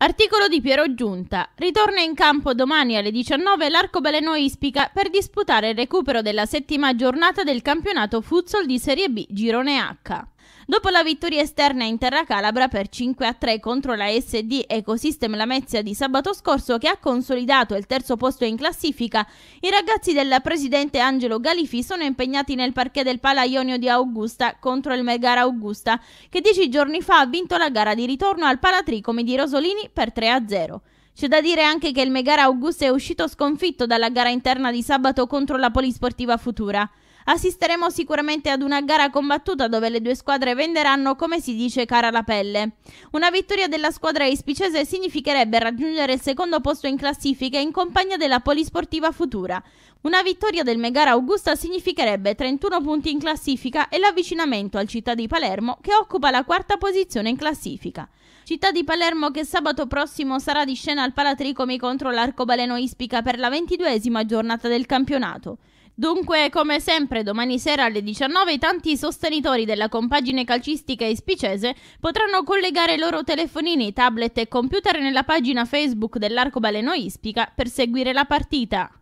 Articolo di Piero Giunta. Ritorna in campo domani alle 19 l'Arcobaleno Ispica per disputare il recupero della settima giornata del campionato futsal di Serie B Girone H. Dopo la vittoria esterna in terra calabra per 5 a 3 contro la SD Ecosystem Lamezia di sabato scorso, che ha consolidato il terzo posto in classifica, i ragazzi del presidente Angelo Galifi sono impegnati nel parquet del Palaionio di Augusta contro il Megara Augusta, che dieci giorni fa ha vinto la gara di ritorno al Palatricomi di Rosolini per 3 a 0. C'è da dire anche che il Megara Augusta è uscito sconfitto dalla gara interna di sabato contro la Polisportiva Futura assisteremo sicuramente ad una gara combattuta dove le due squadre venderanno, come si dice, cara la pelle. Una vittoria della squadra ispicese significherebbe raggiungere il secondo posto in classifica in compagnia della Polisportiva Futura. Una vittoria del Megara Augusta significherebbe 31 punti in classifica e l'avvicinamento al Città di Palermo che occupa la quarta posizione in classifica. Città di Palermo che sabato prossimo sarà di scena al Palatricomi contro l'Arcobaleno Ispica per la ventiduesima giornata del campionato. Dunque, come sempre, domani sera alle 19 i tanti sostenitori della compagine calcistica ispicese potranno collegare i loro telefonini, tablet e computer nella pagina Facebook dell'Arcobaleno Ispica per seguire la partita.